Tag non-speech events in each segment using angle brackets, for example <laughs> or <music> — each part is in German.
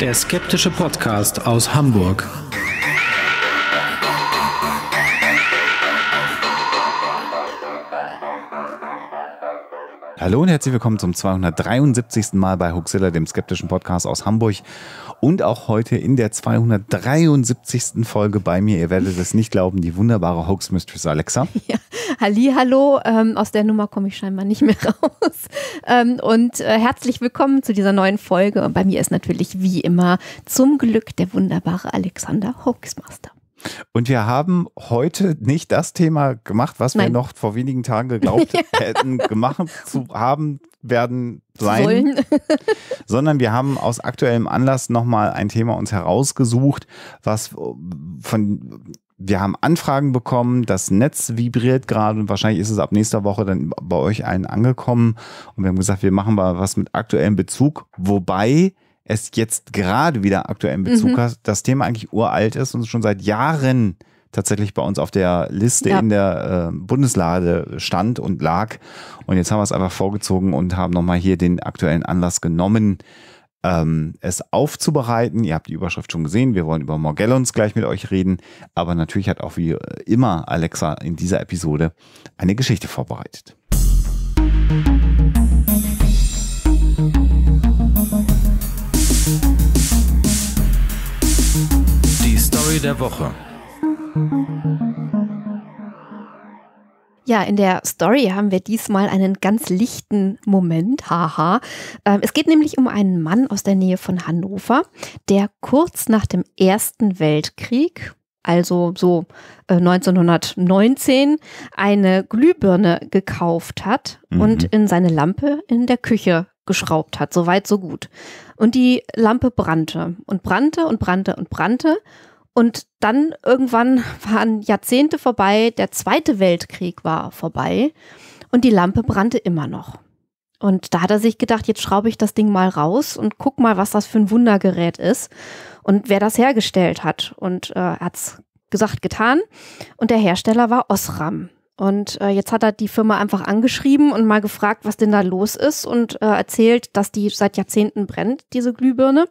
Der skeptische Podcast aus Hamburg. Hallo und herzlich willkommen zum 273. Mal bei Huxilla, dem skeptischen Podcast aus Hamburg und auch heute in der 273. Folge bei mir. Ihr werdet es nicht glauben, die wunderbare Hoax Mistress Alexa. <laughs> Ja, Halli, hallo. Ähm, aus der Nummer komme ich scheinbar nicht mehr <laughs> raus. Ähm, und äh, herzlich willkommen zu dieser neuen Folge. Und bei mir ist natürlich wie immer zum Glück der wunderbare Alexander Hoaxmaster. Und wir haben heute nicht das Thema gemacht, was Nein. wir noch vor wenigen Tagen geglaubt <laughs> hätten, gemacht zu haben werden sein, Sollen. <laughs> sondern wir haben aus aktuellem Anlass nochmal ein Thema uns herausgesucht, was äh, von wir haben Anfragen bekommen, das Netz vibriert gerade und wahrscheinlich ist es ab nächster Woche dann bei euch allen angekommen. Und wir haben gesagt, wir machen mal was mit aktuellem Bezug, wobei es jetzt gerade wieder aktuellen Bezug mhm. hat, das Thema eigentlich uralt ist und schon seit Jahren tatsächlich bei uns auf der Liste ja. in der äh, Bundeslade stand und lag. Und jetzt haben wir es einfach vorgezogen und haben nochmal hier den aktuellen Anlass genommen, ähm, es aufzubereiten. Ihr habt die Überschrift schon gesehen. Wir wollen über Morgellons gleich mit euch reden. Aber natürlich hat auch wie immer Alexa in dieser Episode eine Geschichte vorbereitet. Die Story der Woche. Ja, in der Story haben wir diesmal einen ganz lichten Moment, haha. Ähm, es geht nämlich um einen Mann aus der Nähe von Hannover, der kurz nach dem Ersten Weltkrieg, also so 1919, äh, eine Glühbirne gekauft hat mhm. und in seine Lampe in der Küche geschraubt hat. Soweit, so gut. Und die Lampe brannte und brannte und brannte und brannte. Und brannte und dann irgendwann waren Jahrzehnte vorbei, der Zweite Weltkrieg war vorbei und die Lampe brannte immer noch. Und da hat er sich gedacht, jetzt schraube ich das Ding mal raus und guck mal, was das für ein Wundergerät ist und wer das hergestellt hat. Und äh, er es gesagt, getan. Und der Hersteller war Osram. Und äh, jetzt hat er die Firma einfach angeschrieben und mal gefragt, was denn da los ist und äh, erzählt, dass die seit Jahrzehnten brennt, diese Glühbirne.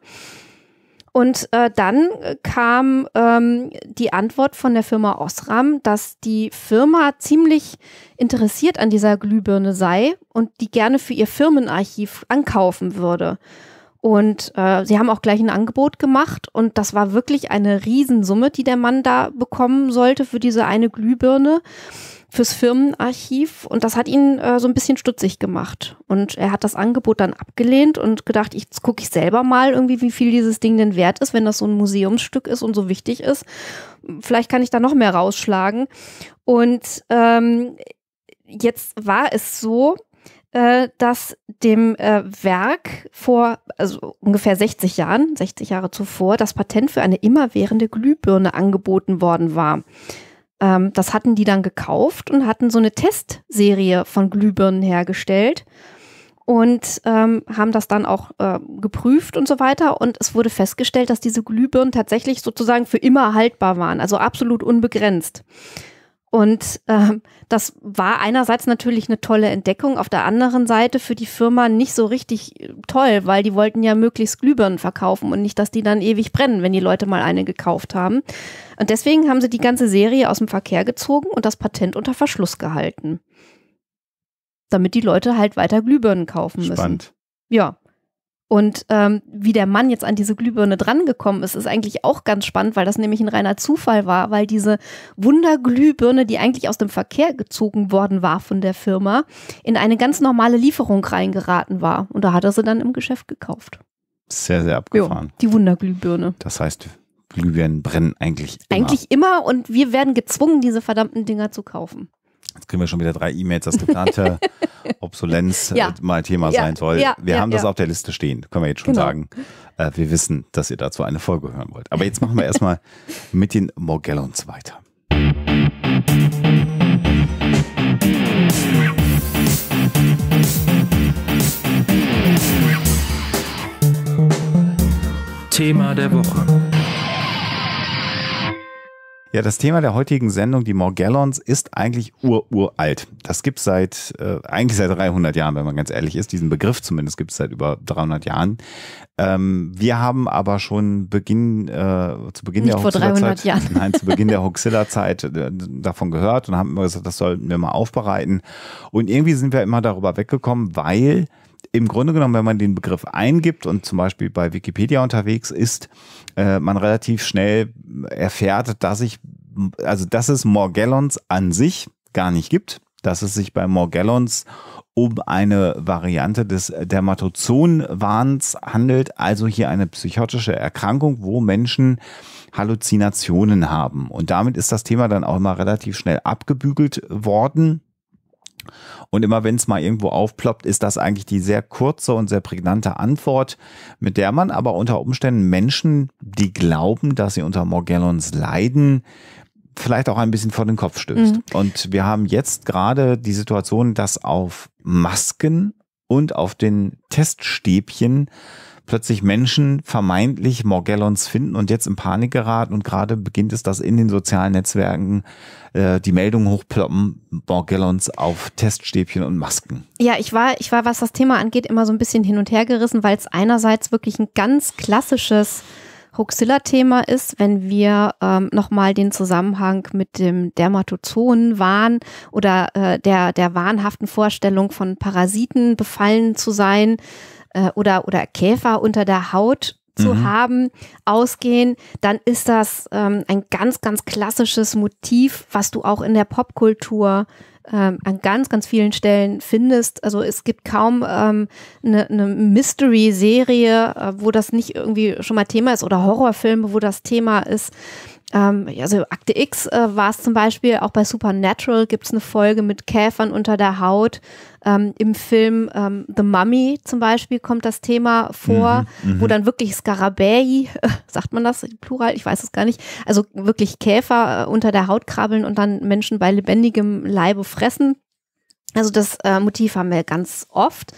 Und äh, dann äh, kam ähm, die Antwort von der Firma Osram, dass die Firma ziemlich interessiert an dieser Glühbirne sei und die gerne für ihr Firmenarchiv ankaufen würde. Und äh, sie haben auch gleich ein Angebot gemacht und das war wirklich eine Riesensumme, die der Mann da bekommen sollte für diese eine Glühbirne fürs Firmenarchiv und das hat ihn äh, so ein bisschen stutzig gemacht. Und er hat das Angebot dann abgelehnt und gedacht, ich, gucke ich selber mal irgendwie, wie viel dieses Ding denn wert ist, wenn das so ein Museumsstück ist und so wichtig ist. Vielleicht kann ich da noch mehr rausschlagen. Und ähm, jetzt war es so, äh, dass dem äh, Werk vor also ungefähr 60 Jahren, 60 Jahre zuvor, das Patent für eine immerwährende Glühbirne angeboten worden war. Ähm, das hatten die dann gekauft und hatten so eine Testserie von Glühbirnen hergestellt und ähm, haben das dann auch äh, geprüft und so weiter. Und es wurde festgestellt, dass diese Glühbirnen tatsächlich sozusagen für immer haltbar waren, also absolut unbegrenzt. Und ähm, das war einerseits natürlich eine tolle Entdeckung, auf der anderen Seite für die Firma nicht so richtig äh, toll, weil die wollten ja möglichst Glühbirnen verkaufen und nicht, dass die dann ewig brennen, wenn die Leute mal eine gekauft haben. Und deswegen haben sie die ganze Serie aus dem Verkehr gezogen und das Patent unter Verschluss gehalten. Damit die Leute halt weiter Glühbirnen kaufen Spannend. müssen. Spannend. Ja. Und ähm, wie der Mann jetzt an diese Glühbirne drangekommen ist, ist eigentlich auch ganz spannend, weil das nämlich ein reiner Zufall war, weil diese Wunderglühbirne, die eigentlich aus dem Verkehr gezogen worden war von der Firma, in eine ganz normale Lieferung reingeraten war. Und da hat er sie dann im Geschäft gekauft. Sehr, sehr abgefahren. Jo, die Wunderglühbirne. Das heißt, Glühbirnen brennen eigentlich immer. Eigentlich immer und wir werden gezwungen, diese verdammten Dinger zu kaufen. Jetzt kriegen wir schon wieder drei E-Mails, dass geplante <laughs> Obsolenz äh, ja. mal Thema ja. sein soll. Ja. Wir haben das auf der Liste stehen, können wir jetzt schon genau. sagen. Äh, wir wissen, dass ihr dazu eine Folge hören wollt. Aber jetzt machen wir erstmal <laughs> mit den Morgellons weiter. Thema der Woche. Ja, das Thema der heutigen Sendung, die Morgellons, ist eigentlich ururalt. Das gibt's seit, äh, eigentlich seit 300 Jahren, wenn man ganz ehrlich ist. Diesen Begriff zumindest gibt's seit über 300 Jahren. Ähm, wir haben aber schon Beginn, äh, zu Beginn Nicht der hoxilla zeit <laughs> nein, zu Beginn der hoxilla <laughs> zeit äh, davon gehört und haben immer gesagt, das sollten wir mal aufbereiten. Und irgendwie sind wir immer darüber weggekommen, weil im Grunde genommen, wenn man den Begriff eingibt und zum Beispiel bei Wikipedia unterwegs ist, äh, man relativ schnell erfährt, dass ich, also dass es Morgellons an sich gar nicht gibt, dass es sich bei Morgellons um eine Variante des Dermatozonwahns handelt, also hier eine psychotische Erkrankung, wo Menschen Halluzinationen haben. Und damit ist das Thema dann auch immer relativ schnell abgebügelt worden. Und immer wenn es mal irgendwo aufploppt, ist das eigentlich die sehr kurze und sehr prägnante Antwort, mit der man aber unter Umständen Menschen, die glauben, dass sie unter Morgellons leiden, vielleicht auch ein bisschen vor den Kopf stößt. Mhm. Und wir haben jetzt gerade die Situation, dass auf Masken und auf den Teststäbchen plötzlich Menschen vermeintlich Morgellons finden und jetzt in Panik geraten. Und gerade beginnt es, dass in den sozialen Netzwerken äh, die Meldungen hochploppen, Morgellons auf Teststäbchen und Masken. Ja, ich war, ich war, was das Thema angeht, immer so ein bisschen hin und her gerissen, weil es einerseits wirklich ein ganz klassisches hoxilla thema ist, wenn wir ähm, nochmal den Zusammenhang mit dem Dermatozoon-Wahn oder äh, der, der wahnhaften Vorstellung von Parasiten befallen zu sein äh, oder, oder Käfer unter der Haut zu mhm. haben, ausgehen, dann ist das ähm, ein ganz, ganz klassisches Motiv, was du auch in der Popkultur ähm, an ganz, ganz vielen Stellen findest. Also es gibt kaum ähm, eine ähm, Mystery-Serie, äh, wo das nicht irgendwie schon mal Thema ist oder Horrorfilme, wo das Thema ist ähm, also Akte X äh, war es zum Beispiel, auch bei Supernatural gibt es eine Folge mit Käfern unter der Haut. Ähm, Im Film ähm, The Mummy zum Beispiel kommt das Thema vor, mhm, mhm. wo dann wirklich Skarabäi, äh, <laughs> sagt man das plural, ich weiß es gar nicht, also wirklich Käfer äh, unter der Haut krabbeln und dann Menschen bei lebendigem Leibe fressen. Also das äh, Motiv haben wir ganz oft.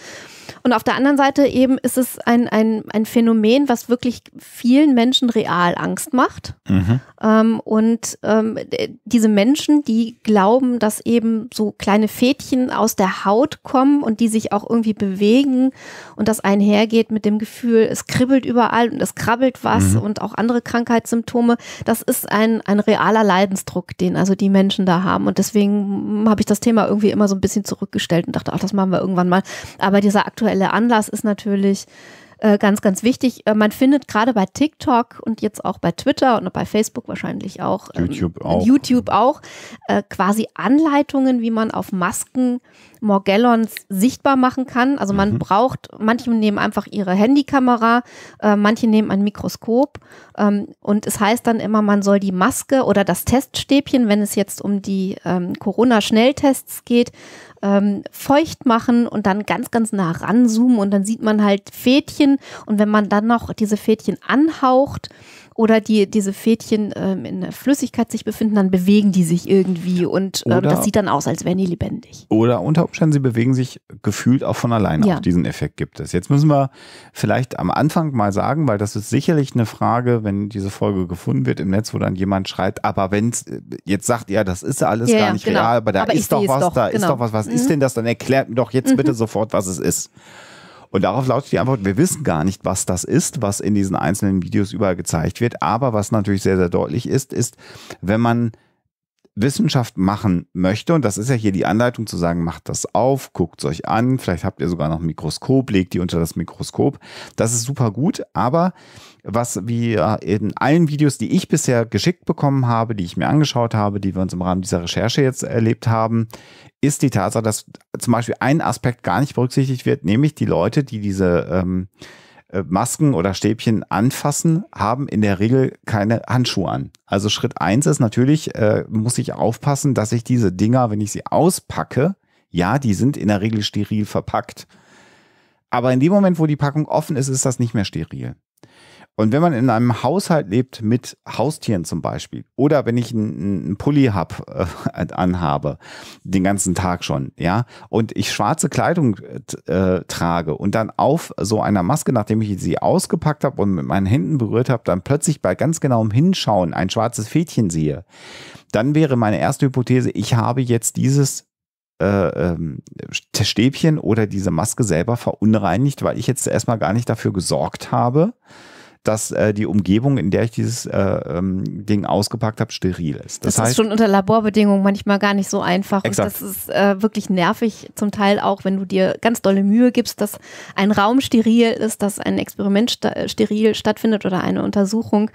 Und auf der anderen Seite eben ist es ein, ein, ein Phänomen, was wirklich vielen Menschen real Angst macht. Mhm. Ähm, und ähm, diese Menschen, die glauben, dass eben so kleine Fädchen aus der Haut kommen und die sich auch irgendwie bewegen und das einhergeht mit dem Gefühl, es kribbelt überall und es krabbelt was mhm. und auch andere Krankheitssymptome, das ist ein, ein realer Leidensdruck, den also die Menschen da haben. Und deswegen habe ich das Thema irgendwie immer so ein bisschen zurückgestellt und dachte, ach, das machen wir irgendwann mal. Aber dieser aktuelle aktuelle Anlass ist natürlich äh, ganz, ganz wichtig. Äh, man findet gerade bei TikTok und jetzt auch bei Twitter und bei Facebook wahrscheinlich auch, ähm, YouTube auch, YouTube auch äh, quasi Anleitungen, wie man auf Masken Morgellons sichtbar machen kann. Also man mhm. braucht, manche nehmen einfach ihre Handykamera, äh, manche nehmen ein Mikroskop. Ähm, und es heißt dann immer, man soll die Maske oder das Teststäbchen, wenn es jetzt um die ähm, Corona-Schnelltests geht, ähm, feucht machen und dann ganz, ganz nah ranzoomen und dann sieht man halt Fädchen und wenn man dann noch diese Fädchen anhaucht, oder die diese Fädchen ähm, in der Flüssigkeit sich befinden, dann bewegen die sich irgendwie und ähm, oder, das sieht dann aus, als wären die lebendig. Oder unter Umständen, sie bewegen sich gefühlt auch von alleine. Ja. Auch diesen Effekt gibt es. Jetzt müssen wir vielleicht am Anfang mal sagen, weil das ist sicherlich eine Frage, wenn diese Folge gefunden wird im Netz, wo dann jemand schreit, aber wenn äh, jetzt sagt ihr, das ist alles ja, gar nicht genau. real, aber da aber ist doch was, doch, da genau. ist doch was, was mhm. ist denn das? Dann erklärt mir doch jetzt mhm. bitte sofort, was es ist. Und darauf lautet die Antwort, wir wissen gar nicht, was das ist, was in diesen einzelnen Videos überall gezeigt wird. Aber was natürlich sehr, sehr deutlich ist, ist, wenn man Wissenschaft machen möchte, und das ist ja hier die Anleitung zu sagen, macht das auf, guckt es euch an, vielleicht habt ihr sogar noch ein Mikroskop, legt die unter das Mikroskop. Das ist super gut, aber was wir äh, in allen Videos, die ich bisher geschickt bekommen habe, die ich mir angeschaut habe, die wir uns im Rahmen dieser Recherche jetzt erlebt haben, ist die Tatsache, dass zum Beispiel ein Aspekt gar nicht berücksichtigt wird, nämlich die Leute, die diese ähm, äh, Masken oder Stäbchen anfassen, haben in der Regel keine Handschuhe an. Also Schritt eins ist natürlich, äh, muss ich aufpassen, dass ich diese Dinger, wenn ich sie auspacke, ja, die sind in der Regel steril verpackt. Aber in dem Moment, wo die Packung offen ist, ist das nicht mehr steril. Und wenn man in einem Haushalt lebt mit Haustieren zum Beispiel, oder wenn ich einen, einen Pulli hab, äh, <laughs> anhabe, den ganzen Tag schon, ja, und ich schwarze Kleidung äh, äh, trage und dann auf so einer Maske, nachdem ich sie ausgepackt habe und mit meinen Händen berührt habe, dann plötzlich bei ganz genauem Hinschauen ein schwarzes Fädchen sehe, dann wäre meine erste Hypothese, ich habe jetzt dieses äh, ähm, Stäbchen oder diese Maske selber verunreinigt, weil ich jetzt erstmal gar nicht dafür gesorgt habe, dass äh, die Umgebung, in der ich dieses äh, ähm, Ding ausgepackt habe, steril ist. Das, das heißt, ist schon unter Laborbedingungen manchmal gar nicht so einfach. Exakt. Und das ist äh, wirklich nervig, zum Teil auch, wenn du dir ganz dolle Mühe gibst, dass ein Raum steril ist, dass ein Experiment sta äh, steril stattfindet oder eine Untersuchung.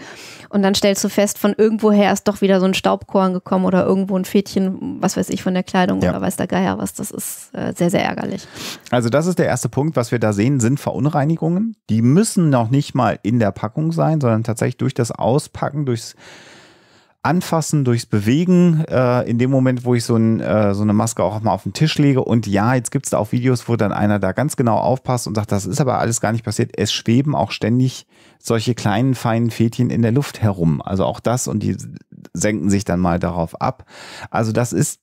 Und dann stellst du fest, von irgendwoher ist doch wieder so ein Staubkorn gekommen oder irgendwo ein Fädchen, was weiß ich, von der Kleidung ja. oder weiß der Geier was. Das ist äh, sehr, sehr ärgerlich. Also das ist der erste Punkt, was wir da sehen, sind Verunreinigungen. Die müssen noch nicht mal in der Packung sein, sondern tatsächlich durch das Auspacken, durchs Anfassen, durchs Bewegen, äh, in dem Moment, wo ich so, ein, äh, so, eine Maske auch mal auf den Tisch lege. Und ja, jetzt gibt es da auch Videos, wo dann einer da ganz genau aufpasst und sagt, das ist aber alles gar nicht passiert. Es schweben auch ständig solche kleinen, feinen Fädchen in der Luft herum. Also auch das und die senken sich dann mal darauf ab. Also das ist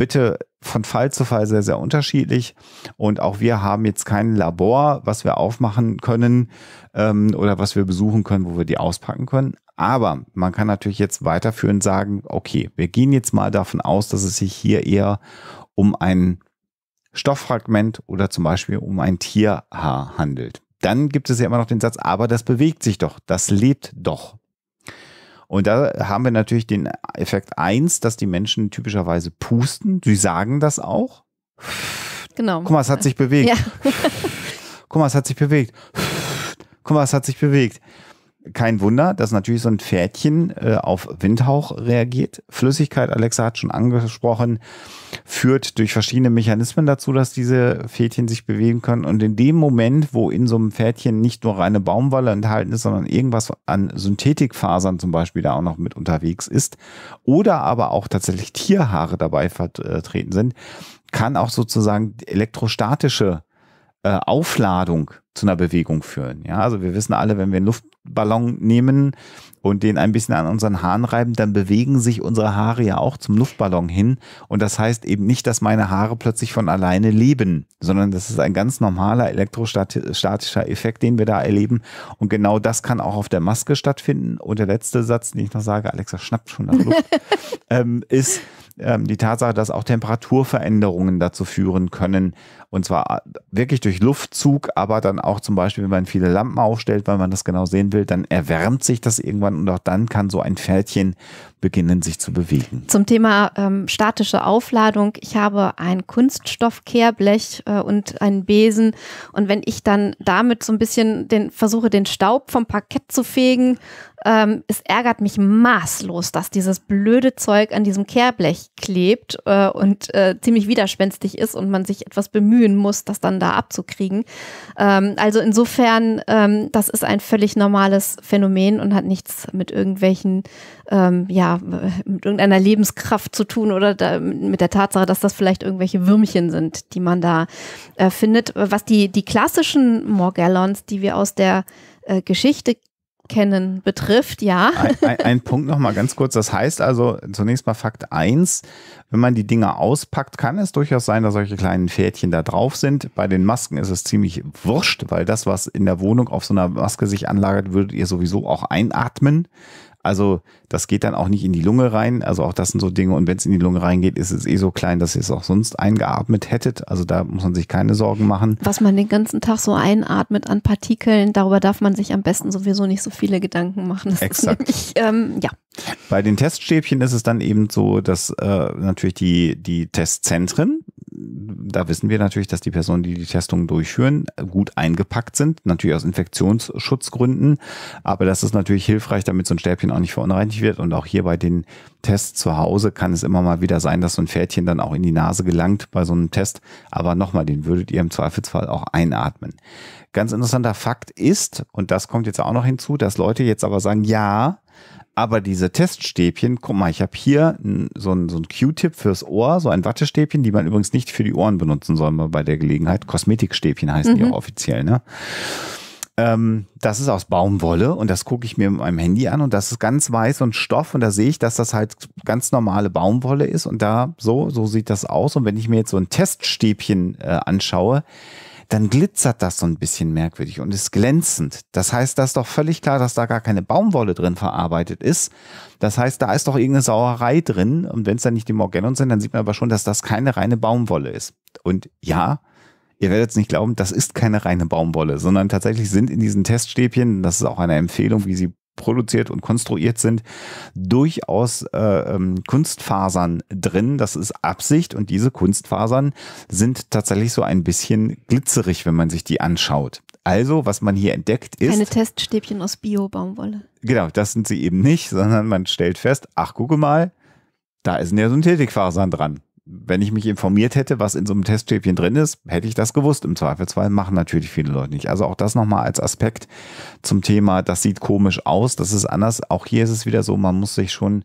bitte von Fall zu Fall sehr, sehr unterschiedlich. Und auch wir haben jetzt kein Labor, was wir aufmachen können ähm, oder was wir besuchen können, wo wir die auspacken können. Aber man kann natürlich jetzt weiterführend sagen, okay, wir gehen jetzt mal davon aus, dass es sich hier eher um ein Stofffragment oder zum Beispiel um ein Tierhaar handelt. Dann gibt es ja immer noch den Satz, aber das bewegt sich doch, das lebt doch. Und da haben wir natürlich den Effekt eins, dass die Menschen typischerweise pusten. Sie sagen das auch. Genau. Guck mal, es hat sich bewegt. Ja. Guck mal, es hat sich bewegt. Guck mal, es hat sich bewegt kein Wunder, dass natürlich so ein Pferdchen äh, auf Windhauch reagiert. Flüssigkeit, Alexa hat schon angesprochen, führt durch verschiedene Mechanismen dazu, dass diese Fädchen sich bewegen können. Und in dem Moment, wo in so einem Pferdchen nicht nur reine Baumwolle enthalten ist, sondern irgendwas an Synthetikfasern zum Beispiel da auch noch mit unterwegs ist oder aber auch tatsächlich Tierhaare dabei vertreten sind, kann auch sozusagen elektrostatische äh, Aufladung zu einer Bewegung führen. Ja, also wir wissen alle, wenn wir einen Luftballon nehmen und den ein bisschen an unseren Haaren reiben, dann bewegen sich unsere Haare ja auch zum Luftballon hin. Und das heißt eben nicht, dass meine Haare plötzlich von alleine leben, sondern das ist ein ganz normaler elektrostatischer Effekt, den wir da erleben. Und genau das kann auch auf der Maske stattfinden. Und der letzte Satz, den ich noch sage, Alexa schnappt schon nach Luft, <laughs> ähm, ist, ähm, die Tatsache, dass auch Temperaturveränderungen dazu führen können. Und zwar äh, wirklich durch Luftzug, aber dann auch zum Beispiel, wenn man viele Lampen aufstellt, weil man das genau sehen will, dann erwärmt sich das irgendwann und auch dann kann so ein Pferdchen beginnen, sich zu bewegen. Zum Thema ähm, statische Aufladung. Ich habe ein Kunststoffkehrblech äh, und einen Besen. Und wenn ich dann damit so ein bisschen den, versuche, den Staub vom Parkett zu fegen, ähm, es ärgert mich maßlos, dass dieses blöde Zeug an diesem Kehrblech klebt äh, und äh, ziemlich widerspenstig ist und man sich etwas bemühen muss, das dann da abzukriegen. Ähm, also insofern, ähm, das ist ein völlig normales Phänomen und hat nichts mit irgendwelchen, ähm, ja, mit irgendeiner Lebenskraft zu tun oder da, mit der Tatsache, dass das vielleicht irgendwelche Würmchen sind, die man da äh, findet. Was die, die klassischen Morgellons, die wir aus der äh, Geschichte kennen betrifft, ja. Ein, ein, ein Punkt nochmal ganz kurz. Das heißt also zunächst mal Fakt 1, wenn man die Dinger auspackt, kann es durchaus sein, dass solche kleinen Pferdchen da drauf sind. Bei den Masken ist es ziemlich wurscht, weil das, was in der Wohnung auf so einer Maske sich anlagert, würdet ihr sowieso auch einatmen. Also das geht dann auch nicht in die Lunge rein. Also auch das sind so Dinge. Und wenn es in die Lunge reingeht, ist es eh so klein, dass ihr es auch sonst eingeatmet hättet. Also da muss man sich keine Sorgen machen. Was man den ganzen Tag so einatmet an Partikeln, darüber darf man sich am besten sowieso nicht so viele Gedanken machen. Das Exakt. Nämlich, ähm, ja. Bei den Teststäbchen ist es dann eben so, dass äh, natürlich die, die Testzentren da wissen wir natürlich, dass die Personen, die die Testungen durchführen, gut eingepackt sind, natürlich aus Infektionsschutzgründen. Aber das ist natürlich hilfreich, damit so ein Stäbchen auch nicht verunreinigt wird. Und auch hier bei den Tests zu Hause kann es immer mal wieder sein, dass so ein Pferdchen dann auch in die Nase gelangt bei so einem Test. Aber nochmal, den würdet ihr im Zweifelsfall auch einatmen. Ganz interessanter Fakt ist, und das kommt jetzt auch noch hinzu, dass Leute jetzt aber sagen, ja, aber diese Teststäbchen, guck mal, ich habe hier so ein, so ein Q-Tip fürs Ohr, so ein Wattestäbchen, die man übrigens nicht für die Ohren benutzen soll bei der Gelegenheit. Kosmetikstäbchen heißen mhm. die auch offiziell, ne? Ähm, das ist aus Baumwolle und das gucke ich mir mit meinem Handy an und das ist ganz weiß und Stoff und da sehe ich, dass das halt ganz normale Baumwolle ist und da so, so sieht das aus. Und wenn ich mir jetzt so ein Teststäbchen äh, anschaue, dann glitzert das so ein bisschen merkwürdig und ist glänzend. Das heißt, da ist doch völlig klar, dass da gar keine Baumwolle drin verarbeitet ist. Das heißt, da ist doch irgendeine Sauerei drin. Und wenn es dann nicht die Morgellons sind, dann sieht man aber schon, dass das keine reine Baumwolle ist. Und ja, ihr werdet es nicht glauben, das ist keine reine Baumwolle, sondern tatsächlich sind in diesen Teststäbchen, das ist auch eine Empfehlung, wie sie produziert und konstruiert sind, durchaus äh, ähm, Kunstfasern drin. Das ist Absicht und diese Kunstfasern sind tatsächlich so ein bisschen glitzerig, wenn man sich die anschaut. Also, was man hier entdeckt ist. Keine Teststäbchen aus Bio-Baumwolle. Genau, das sind sie eben nicht, sondern man stellt fest, ach, gucke mal, da sind ja Synthetikfasern dran wenn ich mich informiert hätte, was in so einem Teststäbchen drin ist, hätte ich das gewusst im Zweifelsfall. Machen natürlich viele Leute nicht. Also auch das nochmal als Aspekt zum Thema, das sieht komisch aus, das ist anders. Auch hier ist es wieder so, man muss sich schon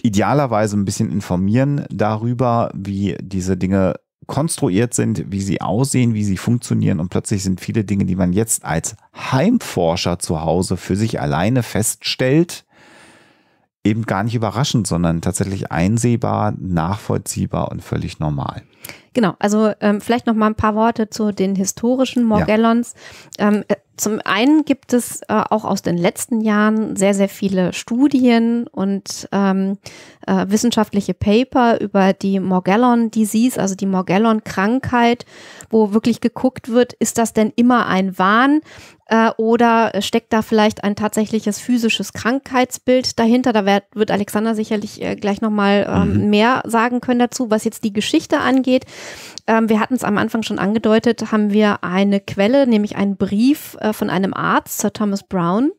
idealerweise ein bisschen informieren darüber, wie diese Dinge konstruiert sind, wie sie aussehen, wie sie funktionieren und plötzlich sind viele Dinge, die man jetzt als Heimforscher zu Hause für sich alleine feststellt, eben gar nicht überraschend, sondern tatsächlich einsehbar, nachvollziehbar und völlig normal. Genau, also ähm, vielleicht noch mal ein paar Worte zu den historischen Morgellons. Ja. Ähm, äh, zum einen gibt es äh, auch aus den letzten Jahren sehr, sehr viele Studien und ähm, äh, wissenschaftliche Paper über die Morgellon Disease, also die Morgellon Krankheit, wo wirklich geguckt wird, ist das denn immer ein Wahn? Äh, oder äh, steckt da vielleicht ein tatsächliches physisches Krankheitsbild dahinter? Da werd, wird Alexander sicherlich äh, gleich nochmal ähm, mhm. mehr sagen können dazu, was jetzt die Geschichte angeht. Ähm, wir hatten es am Anfang schon angedeutet, haben wir eine Quelle, nämlich einen Brief äh, von einem Arzt, Sir Thomas Brown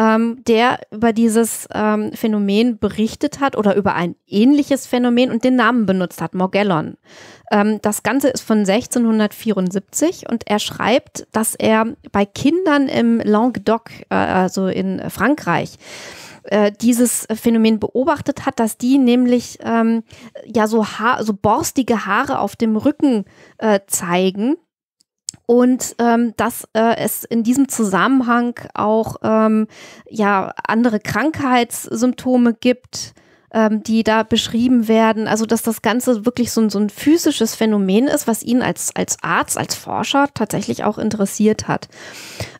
ähm, der über dieses ähm, Phänomen berichtet hat oder über ein ähnliches Phänomen und den Namen benutzt hat, Morgellon. Ähm, das Ganze ist von 1674 und er schreibt, dass er bei Kindern im Languedoc, äh, also in Frankreich, äh, dieses Phänomen beobachtet hat, dass die nämlich ähm, ja so, ha so borstige Haare auf dem Rücken äh, zeigen und ähm, dass äh, es in diesem Zusammenhang auch ähm, ja andere Krankheitssymptome gibt, ähm, die da beschrieben werden. Also dass das Ganze wirklich so ein, so ein physisches Phänomen ist, was ihn als als Arzt, als Forscher tatsächlich auch interessiert hat.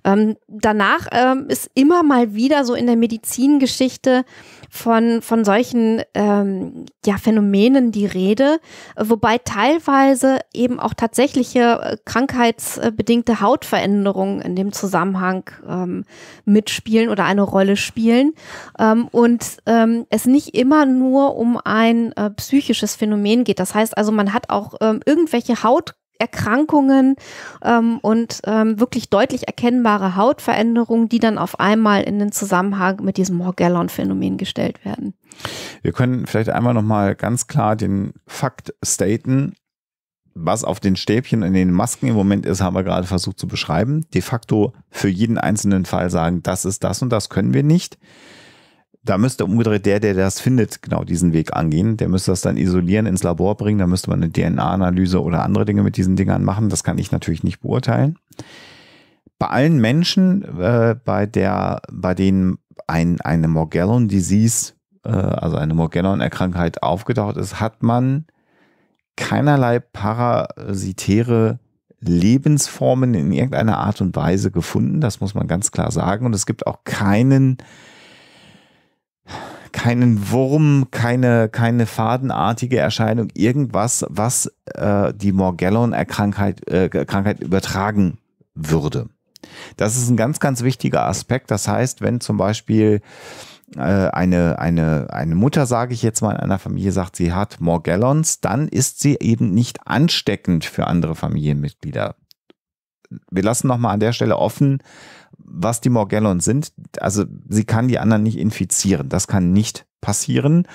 Ähm, danach ähm, ist immer mal wieder so in der Medizingeschichte von, von solchen ähm, ja, Phänomenen die Rede, wobei teilweise eben auch tatsächliche äh, krankheitsbedingte Hautveränderungen in dem Zusammenhang ähm, mitspielen oder eine Rolle spielen ähm, und ähm, es nicht immer nur um ein äh, psychisches Phänomen geht. Das heißt also, man hat auch ähm, irgendwelche Haut Erkrankungen ähm, und ähm, wirklich deutlich erkennbare Hautveränderungen, die dann auf einmal in den Zusammenhang mit diesem Morgellon-Phänomen gestellt werden. Wir können vielleicht einmal nochmal ganz klar den Fakt staten. Was auf den Stäbchen in den Masken im Moment ist, haben wir gerade versucht zu beschreiben. De facto für jeden einzelnen Fall sagen, das ist das und das können wir nicht da müsste umgedreht der, der das findet, genau diesen Weg angehen. Der müsste das dann isolieren, ins Labor bringen. Da müsste man eine DNA-Analyse oder andere Dinge mit diesen Dingern machen. Das kann ich natürlich nicht beurteilen. Bei allen Menschen, äh, bei, der, bei denen ein, eine Morgellon-Disease, äh, also eine Morgellon-Erkrankheit aufgetaucht ist, hat man keinerlei parasitäre Lebensformen in irgendeiner Art und Weise gefunden. Das muss man ganz klar sagen. Und es gibt auch keinen keinen Wurm, keine, keine fadenartige Erscheinung, irgendwas, was äh, die Morgellon-Krankheit äh, Krankheit übertragen würde. Das ist ein ganz, ganz wichtiger Aspekt. Das heißt, wenn zum Beispiel äh, eine, eine, eine Mutter, sage ich jetzt mal, in einer Familie sagt, sie hat Morgellons, dann ist sie eben nicht ansteckend für andere Familienmitglieder. Wir lassen nochmal an der Stelle offen, was die Morgellons sind, also sie kann die anderen nicht infizieren. Das kann nicht passieren,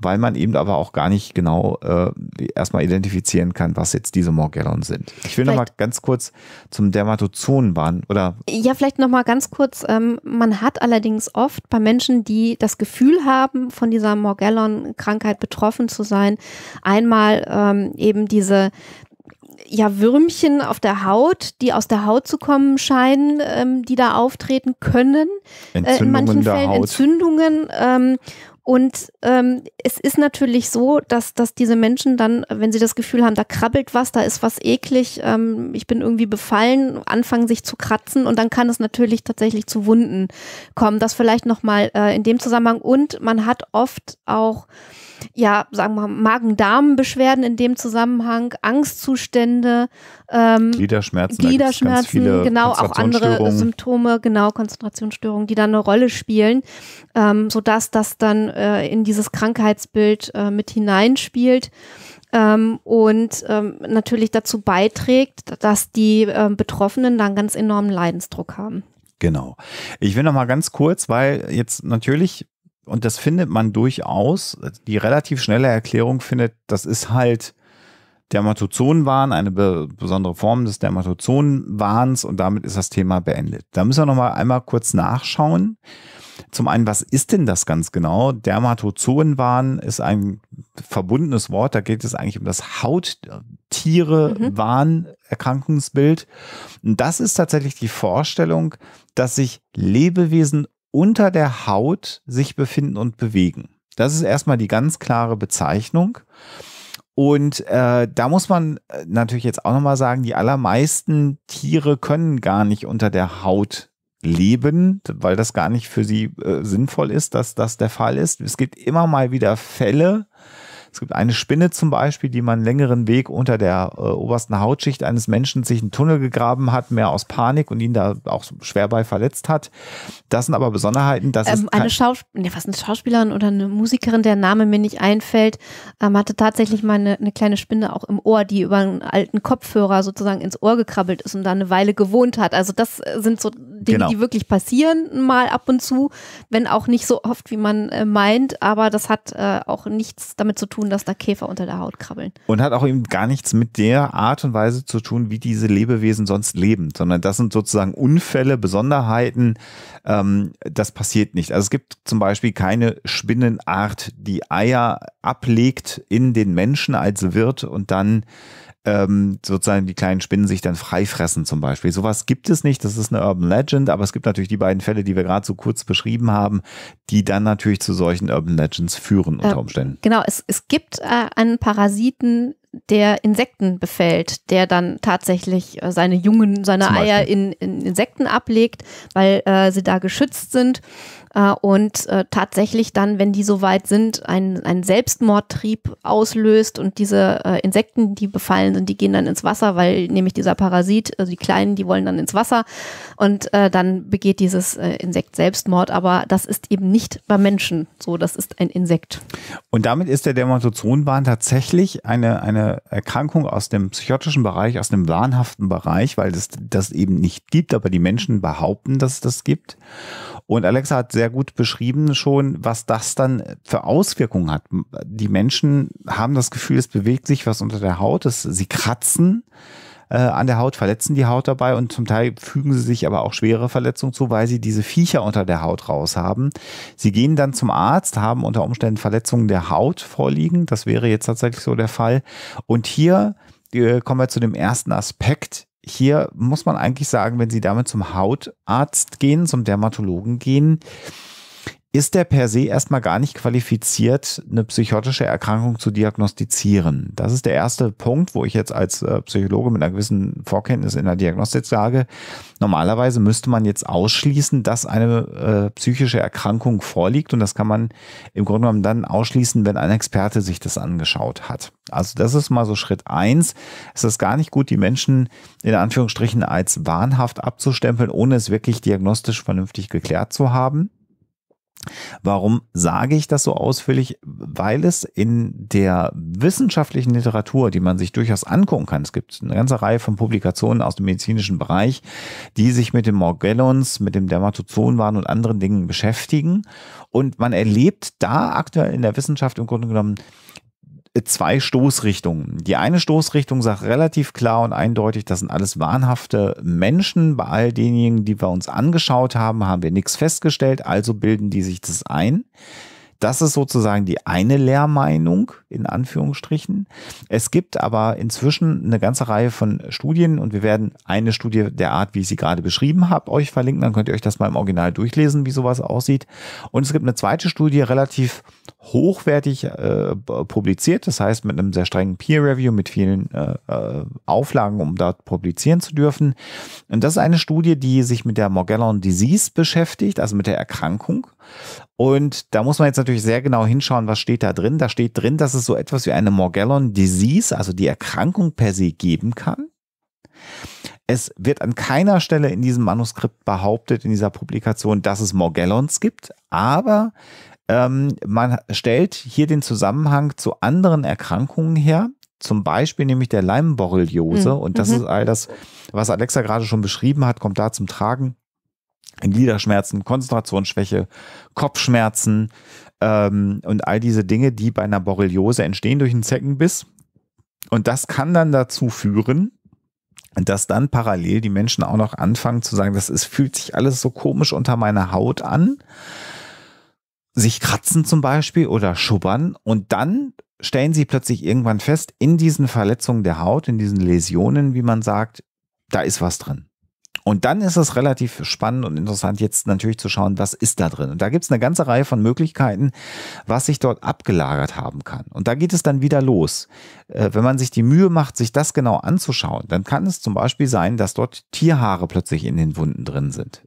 weil man eben aber auch gar nicht genau äh, erstmal identifizieren kann, was jetzt diese Morgellons sind. Ich will nochmal ganz kurz zum Dermatozonenbahn oder. Ja, vielleicht nochmal ganz kurz. Ähm, man hat allerdings oft bei Menschen, die das Gefühl haben, von dieser Morgellon-Krankheit betroffen zu sein, einmal ähm, eben diese ja Würmchen auf der Haut, die aus der Haut zu kommen scheinen, ähm, die da auftreten können. Entzündungen äh, in manchen Fällen Haut. Entzündungen. Ähm, und ähm, es ist natürlich so, dass, dass diese Menschen dann, wenn sie das Gefühl haben, da krabbelt was, da ist was eklig, ähm, ich bin irgendwie befallen, anfangen sich zu kratzen und dann kann es natürlich tatsächlich zu Wunden kommen. Das vielleicht nochmal äh, in dem Zusammenhang. Und man hat oft auch ja, sagen wir mal, Magen-Darm-Beschwerden in dem Zusammenhang, Angstzustände, ähm, Gliederschmerzen, Gliederschmerzen genau, auch andere Symptome, genau, Konzentrationsstörungen, die dann eine Rolle spielen, ähm, sodass das dann äh, in dieses Krankheitsbild äh, mit hineinspielt. Ähm, und ähm, natürlich dazu beiträgt, dass die ähm, Betroffenen dann ganz enormen Leidensdruck haben. Genau. Ich will noch mal ganz kurz, weil jetzt natürlich und das findet man durchaus, die relativ schnelle Erklärung findet, das ist halt Dermatozonenwahn, eine be besondere Form des Dermatozonenwahns und damit ist das Thema beendet. Da müssen wir nochmal einmal kurz nachschauen. Zum einen, was ist denn das ganz genau? Dermatozoenwahn ist ein verbundenes Wort. Da geht es eigentlich um das Hauttiere-Wahn-Erkrankungsbild. Das ist tatsächlich die Vorstellung, dass sich Lebewesen unter der Haut sich befinden und bewegen. Das ist erstmal die ganz klare Bezeichnung. Und äh, da muss man äh, natürlich jetzt auch nochmal sagen, die allermeisten Tiere können gar nicht unter der Haut leben, weil das gar nicht für sie äh, sinnvoll ist, dass das der Fall ist. Es gibt immer mal wieder Fälle, äh, es gibt eine Spinne zum Beispiel, die mal einen längeren Weg unter der äh, obersten Hautschicht eines Menschen sich einen Tunnel gegraben hat, mehr aus Panik und ihn da auch schwer bei verletzt hat. Das sind aber Besonderheiten, dass ähm, eine, Schausp ja, ne, was, eine Schauspielerin oder eine Musikerin, der Name mir nicht einfällt, ähm, hatte tatsächlich mal eine, eine, kleine Spinne auch im Ohr, die über einen alten Kopfhörer sozusagen ins Ohr gekrabbelt ist und da eine Weile gewohnt hat. Also das äh, sind so Dinge, genau. die wirklich passieren mal ab und zu, wenn auch nicht so oft, wie man äh, meint. Aber das hat äh, auch nichts damit zu tun tun, dass da Käfer unter der Haut krabbeln. Und hat auch eben gar nichts mit der Art und Weise zu tun, wie diese Lebewesen sonst leben, sondern das sind sozusagen Unfälle, Besonderheiten. Ähm, das passiert nicht. Also es gibt zum Beispiel keine Spinnenart, die Eier ablegt in den Menschen als Wirt und dann ähm, sozusagen die kleinen Spinnen sich dann freifressen zum Beispiel. Sowas gibt es nicht, das ist eine Urban Legend, aber es gibt natürlich die beiden Fälle, die wir gerade so kurz beschrieben haben, die dann natürlich zu solchen Urban Legends führen unter Umständen. Genau, es, es gibt äh, einen Parasiten, der Insekten befällt, der dann tatsächlich äh, seine Jungen, seine Eier in, in, Insekten ablegt, weil äh, sie da geschützt sind. Äh, und äh, tatsächlich dann, wenn die so weit sind, einen, Selbstmordtrieb auslöst und diese äh, Insekten, die befallen sind, die gehen dann ins Wasser, weil nämlich dieser Parasit, also die Kleinen, die wollen dann ins Wasser und dann begeht dieses Insekt Selbstmord, aber das ist eben nicht bei Menschen so, das ist ein Insekt. Und damit ist der Dermatozonwahn tatsächlich eine, eine Erkrankung aus dem psychotischen Bereich, aus dem wahnhaften Bereich, weil es das eben nicht gibt, aber die Menschen behaupten, dass es das gibt. Und Alexa hat sehr gut beschrieben schon, was das dann für Auswirkungen hat. Die Menschen haben das Gefühl, es bewegt sich was unter der Haut, es, sie kratzen äh, an der Haut, verletzen die Haut dabei und zum Teil fügen sie sich aber auch schwere Verletzungen zu, weil sie diese Viecher unter der Haut raus haben. Sie gehen dann zum Arzt, haben unter Umständen Verletzungen der Haut vorliegen. Das wäre jetzt tatsächlich so der Fall. Und hier äh, kommen wir zu dem ersten Aspekt hier muss man eigentlich sagen, wenn Sie damit zum Hautarzt gehen, zum Dermatologen gehen, ist der per se erstmal gar nicht qualifiziert, eine psychotische Erkrankung zu diagnostizieren. Das ist der erste Punkt, wo ich jetzt als äh, Psychologe mit einer gewissen Vorkenntnis in der Diagnostik sage, normalerweise müsste man jetzt ausschließen, dass eine äh, psychische Erkrankung vorliegt und das kann man im Grunde genommen dann ausschließen, wenn ein Experte sich das angeschaut hat. Also das ist mal so Schritt eins. Es ist gar nicht gut, die Menschen in Anführungsstrichen als wahnhaft abzustempeln, ohne es wirklich diagnostisch vernünftig geklärt zu haben. Warum sage ich das so ausführlich? Weil es in der wissenschaftlichen Literatur, die man sich durchaus angucken kann, es gibt eine ganze Reihe von Publikationen aus dem medizinischen Bereich, die sich mit den Morgellons, mit dem Dermatozonwahn und anderen Dingen beschäftigen. Und man erlebt da aktuell in der Wissenschaft im Grunde genommen zwei Stoßrichtungen. Die eine Stoßrichtung sagt relativ klar und eindeutig, das sind alles wahnhafte Menschen. Bei all denjenigen, die wir uns angeschaut haben, haben wir nichts festgestellt, also bilden die sich das ein. Das ist sozusagen die eine Lehrmeinung in Anführungsstrichen. Es gibt aber inzwischen eine ganze Reihe von Studien und wir werden eine Studie der Art, wie ich sie gerade beschrieben habe, euch verlinken. Dann könnt ihr euch das mal im Original durchlesen, wie sowas aussieht. Und es gibt eine zweite Studie relativ hochwertig äh, publiziert, das heißt mit einem sehr strengen Peer Review, mit vielen äh, äh, Auflagen, um dort publizieren zu dürfen. Und das ist eine Studie, die sich mit der Morgellon Disease beschäftigt, also mit der Erkrankung. Und da muss man jetzt natürlich sehr genau hinschauen, was steht da drin. Da steht drin, dass es so etwas wie eine Morgellon Disease, also die Erkrankung per se geben kann. Es wird an keiner Stelle in diesem Manuskript behauptet, in dieser Publikation, dass es Morgellons gibt, aber ähm, man stellt hier den Zusammenhang zu anderen Erkrankungen her, zum Beispiel nämlich der Leimborreliose. Mhm. Und das mhm. ist all das, was Alexa gerade schon beschrieben hat, kommt da zum Tragen. Gliederschmerzen, Konzentrationsschwäche, Kopfschmerzen ähm, und all diese Dinge, die bei einer Borreliose entstehen durch einen Zeckenbiss. Und das kann dann dazu führen, dass dann parallel die Menschen auch noch anfangen zu sagen, das ist, fühlt sich alles so komisch unter meiner Haut an sich kratzen zum Beispiel oder schubbern und dann stellen sie plötzlich irgendwann fest, in diesen Verletzungen der Haut, in diesen Läsionen, wie man sagt, da ist was drin. Und dann ist es relativ spannend und interessant, jetzt natürlich zu schauen, was ist da drin. Und da gibt es eine ganze Reihe von Möglichkeiten, was sich dort abgelagert haben kann. Und da geht es dann wieder los. Äh, wenn man sich die Mühe macht, sich das genau anzuschauen, dann kann es zum Beispiel sein, dass dort Tierhaare plötzlich in den Wunden drin sind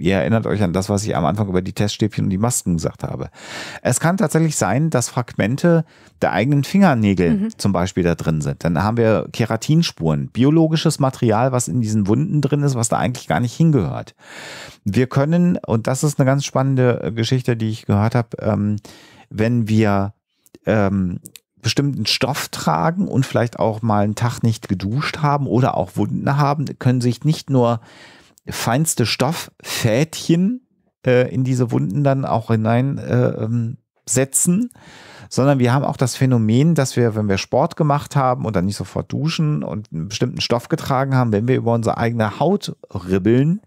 ihr erinnert euch an das, was ich am Anfang über die Teststäbchen und die Masken gesagt habe. Es kann tatsächlich sein, dass Fragmente der eigenen Fingernägel mhm. zum Beispiel da drin sind. Dann haben wir Keratinspuren, biologisches Material, was in diesen Wunden drin ist, was da eigentlich gar nicht hingehört. Wir können, und das ist eine ganz spannende äh, Geschichte, die ich gehört habe, ähm, wenn wir ähm, bestimmten Stoff tragen und vielleicht auch mal einen Tag nicht geduscht haben oder auch Wunden haben, können sich nicht nur feinste Stofffädchen äh, in diese Wunden dann auch hineinsetzen. Äh, ähm, sondern wir haben auch das Phänomen, dass wir, wenn wir Sport gemacht haben und dann nicht sofort duschen und einen bestimmten Stoff getragen haben, wenn wir über unsere eigene Haut ribbeln,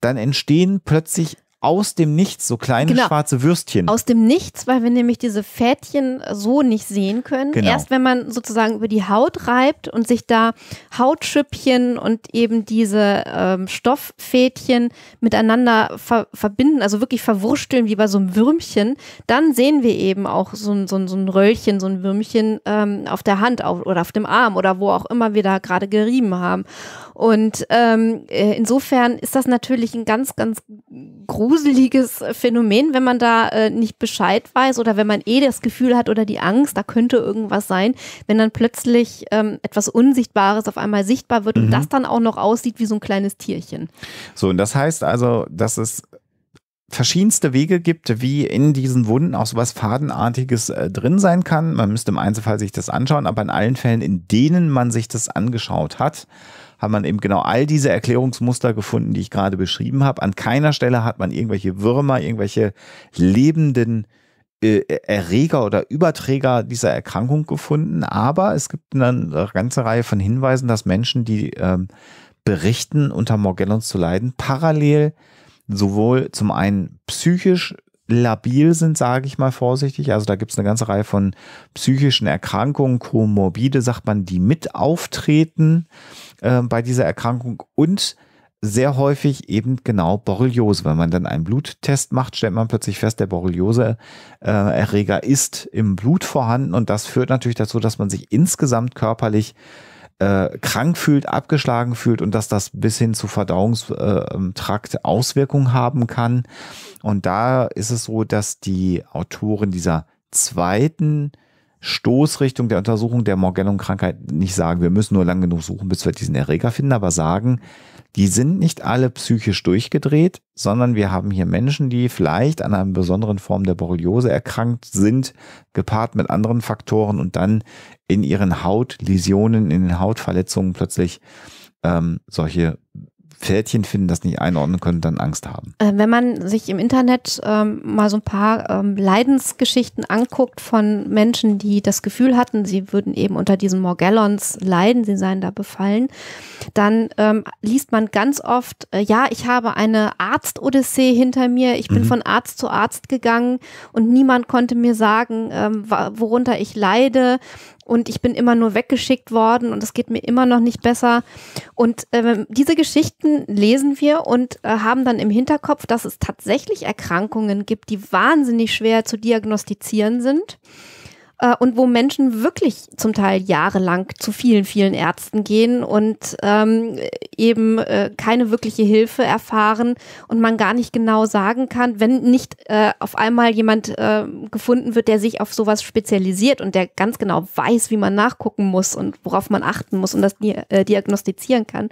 dann entstehen plötzlich aus dem Nichts so kleine genau. schwarze Würstchen. Aus dem Nichts, weil wir nämlich diese Fädchen so nicht sehen können. Genau. Erst wenn man sozusagen über die Haut reibt und sich da Hautschüppchen und eben diese ähm, Stofffädchen miteinander ver verbinden, also wirklich verwurschteln wie bei so einem Würmchen, dann sehen wir eben auch so, ein, so, so ein Röllchen, so ein Würmchen ähm, auf der Hand auf, oder auf dem Arm oder wo auch immer wir da gerade gerieben haben. Und ähm, äh, insofern ist das natürlich ein ganz, ganz großes gruseliges Phänomen, wenn man da äh, nicht Bescheid weiß oder wenn man eh das Gefühl hat oder die Angst, da könnte irgendwas sein, wenn dann plötzlich ähm, etwas Unsichtbares auf einmal sichtbar wird mhm. und das dann auch noch aussieht wie so ein kleines Tierchen. So, und das heißt also, dass es verschiedenste Wege gibt, wie in diesen Wunden auch sowas Fadenartiges äh, drin sein kann. Man müsste im Einzelfall sich das anschauen, aber in allen Fällen, in denen man sich das angeschaut hat, hat man eben genau all diese Erklärungsmuster gefunden, die ich gerade beschrieben habe. An keiner Stelle hat man irgendwelche Würmer, irgendwelche lebenden äh, Erreger oder Überträger dieser Erkrankung gefunden. Aber es gibt eine ganze Reihe von Hinweisen, dass Menschen, die ähm, berichten, unter Morgellons zu leiden, parallel sowohl zum einen psychisch labil sind, sage ich mal vorsichtig. Also da gibt es eine ganze Reihe von psychischen Erkrankungen, komorbide, sagt man, die mit auftreten äh, bei dieser Erkrankung und sehr häufig eben genau Borreliose. Wenn man dann einen Bluttest macht, stellt man plötzlich fest, der Borreliose-Erreger ist im Blut vorhanden und das führt natürlich dazu, dass man sich insgesamt körperlich äh, krank fühlt, abgeschlagen fühlt und dass das bis hin zu Verdauungstrakt äh, Auswirkungen haben kann. Und da ist es so, dass die Autoren dieser zweiten Stoßrichtung der Untersuchung der Morgellon-Krankheit nicht sagen, wir müssen nur lang genug suchen, bis wir diesen Erreger finden, aber sagen, die sind nicht alle psychisch durchgedreht, sondern wir haben hier Menschen, die vielleicht an einer besonderen Form der Borreliose erkrankt sind, gepaart mit anderen Faktoren und dann in ihren Hautläsionen, in den Hautverletzungen plötzlich ähm, solche Pferdchen finden, das nicht einordnen können, dann Angst haben. Äh, wenn man sich im Internet ähm, mal so ein paar ähm, Leidensgeschichten anguckt von Menschen, die das Gefühl hatten, sie würden eben unter diesen Morgellons leiden, sie seien da befallen, dann ähm, liest man ganz oft, äh, ja, ich habe eine Arzt-Odyssee hinter mir, ich bin mhm. von Arzt zu Arzt gegangen und niemand konnte mir sagen, ähm, worunter ich leide und ich bin immer nur weggeschickt worden und es geht mir immer noch nicht besser. Und äh, diese Geschichten Nachrichten lesen wir und äh, haben dann im Hinterkopf, dass es tatsächlich Erkrankungen gibt, die wahnsinnig schwer zu diagnostizieren sind äh, und wo Menschen wirklich zum Teil jahrelang zu vielen, vielen Ärzten gehen und ähm, eben äh, keine wirkliche Hilfe erfahren und man gar nicht genau sagen kann, wenn nicht äh, auf einmal jemand ähm, gefunden wird, der sich auf sowas spezialisiert und der ganz genau weiß, wie man nachgucken muss und worauf man achten muss und das äh, diagnostizieren kann,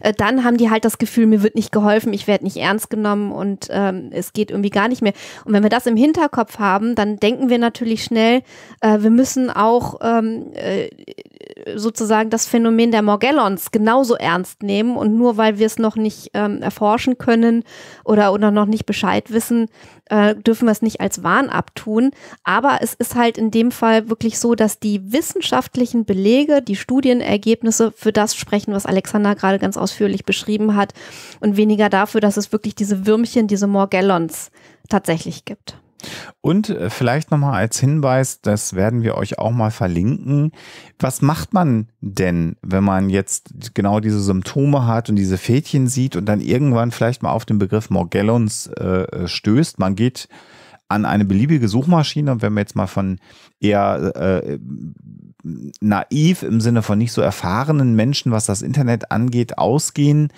äh, dann haben die halt das Gefühl, mir wird nicht geholfen, ich werde nicht ernst genommen und ähm, es geht irgendwie gar nicht mehr. Und wenn wir das im Hinterkopf haben, dann denken wir natürlich schnell, äh, wir müssen auch ähm, äh, sozusagen das Phänomen der Morgellons genauso ernst nehmen. Und nur weil wir es noch nicht ähm, erforschen können oder, oder noch nicht Bescheid wissen, äh, dürfen wir es nicht als Wahn abtun. Aber es ist halt in dem Fall wirklich so, dass die wissenschaftlichen Belege, die Studienergebnisse für das sprechen, was Alexander gerade ganz ausführlich beschrieben hat und weniger dafür, dass es wirklich diese Würmchen, diese Morgellons tatsächlich gibt. Und äh, vielleicht nochmal als Hinweis, das werden wir euch auch mal verlinken. Was macht man denn, wenn man jetzt genau diese Symptome hat und diese Fädchen sieht und dann irgendwann vielleicht mal auf den Begriff Morgellons äh, äh stößt? Man geht an eine beliebige Suchmaschine und wenn wir jetzt mal von eher äh, naiv im Sinne von nicht so erfahrenen Menschen, was das Internet angeht, ausgehen,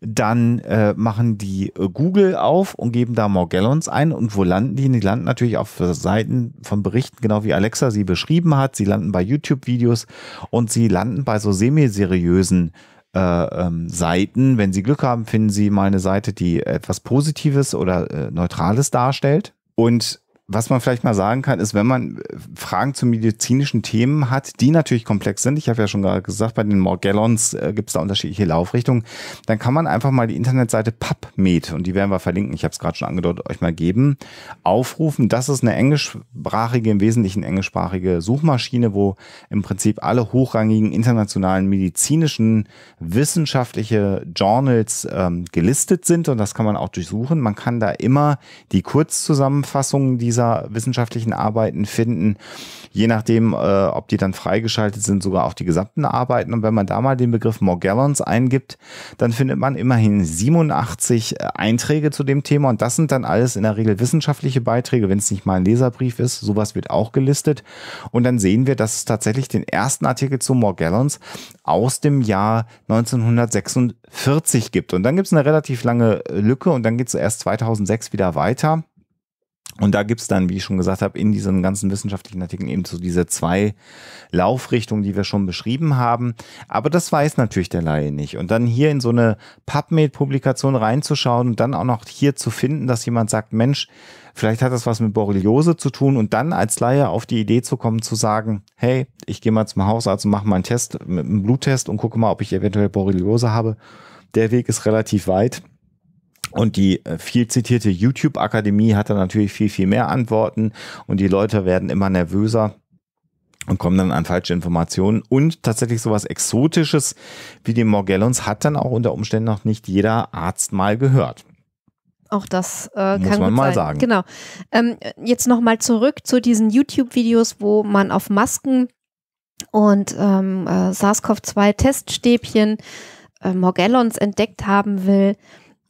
dann äh, machen die äh, Google auf und geben da Morgellons ein. Und wo landen die? Die landen natürlich auf Seiten von Berichten, genau wie Alexa sie beschrieben hat. Sie landen bei YouTube-Videos und sie landen bei so semi-seriösen äh, ähm, Seiten. Wenn Sie Glück haben, finden Sie mal eine Seite, die etwas Positives oder äh, Neutrales darstellt. Und was man vielleicht mal sagen kann, ist, wenn man äh, Fragen zu medizinischen Themen hat, die natürlich komplex sind, ich habe ja schon gerade gesagt, bei den Morgellons äh, gibt es da unterschiedliche Laufrichtungen, dann kann man einfach mal die Internetseite PubMed, und die werden wir verlinken, ich habe es gerade schon angedeutet, euch mal geben, aufrufen. Das ist eine englischsprachige, im Wesentlichen englischsprachige Suchmaschine, wo im Prinzip alle hochrangigen internationalen medizinischen, wissenschaftliche Journals ähm, gelistet sind und das kann man auch durchsuchen. Man kann da immer die Kurzzusammenfassungen dieser dieser wissenschaftlichen Arbeiten finden, je nachdem, äh, ob die dann freigeschaltet sind, sogar auch die gesamten Arbeiten. Und wenn man da mal den Begriff Morgellons eingibt, dann findet man immerhin 87 äh, Einträge zu dem Thema. Und das sind dann alles in der Regel wissenschaftliche Beiträge, wenn es nicht mal ein Leserbrief ist. Sowas wird auch gelistet. Und dann sehen wir, dass es tatsächlich den ersten Artikel zu Morgellons aus dem Jahr 1946 gibt. Und dann gibt es eine relativ lange äh, Lücke und dann geht es erst 2006 wieder weiter. Und da gibt's dann, wie ich schon gesagt habe, in diesen ganzen wissenschaftlichen Artikeln eben so diese zwei Laufrichtungen, die wir schon beschrieben haben. Aber das weiß natürlich der Laie nicht. Und dann hier in so eine PubMed-Publikation reinzuschauen und dann auch noch hier zu finden, dass jemand sagt, Mensch, vielleicht hat das was mit Borreliose zu tun. Und dann als Laie auf die Idee zu kommen, zu sagen, hey, ich gehe mal zum Hausarzt und mache mal einen Test, einen Bluttest und gucke mal, ob ich eventuell Borreliose habe. Der Weg ist relativ weit. Und die äh, viel zitierte YouTube-Akademie hat da natürlich viel, viel mehr Antworten und die Leute werden immer nervöser und kommen dann an falsche Informationen. Und tatsächlich sowas Exotisches wie die Morgellons hat dann auch unter Umständen noch nicht jeder Arzt mal gehört. Auch das äh, Muss kann man mal sein. sagen. Genau. Ähm, jetzt nochmal zurück zu diesen YouTube-Videos, wo man auf Masken und ähm, äh, SARS-CoV-2-Teststäbchen äh, Morgellons entdeckt haben will.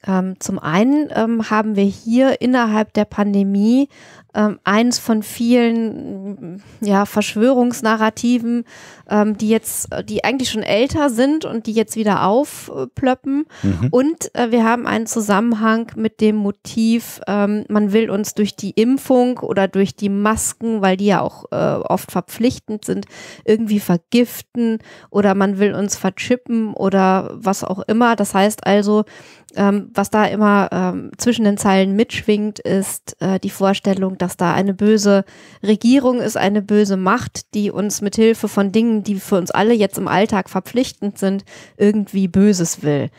Ähm, zum einen ähm, haben wir hier innerhalb der Pandemie ähm, eins von vielen ja, Verschwörungsnarrativen, ähm, die jetzt, die eigentlich schon älter sind und die jetzt wieder aufplöppen. Mhm. Und äh, wir haben einen Zusammenhang mit dem Motiv, ähm, man will uns durch die Impfung oder durch die Masken, weil die ja auch äh, oft verpflichtend sind, irgendwie vergiften oder man will uns verchippen oder was auch immer. Das heißt also, ähm, was da immer ähm, zwischen den Zeilen mitschwingt, ist äh, die Vorstellung, dass da eine böse Regierung ist, eine böse Macht, die uns mit Hilfe von Dingen, die für uns alle jetzt im Alltag verpflichtend sind, irgendwie Böses will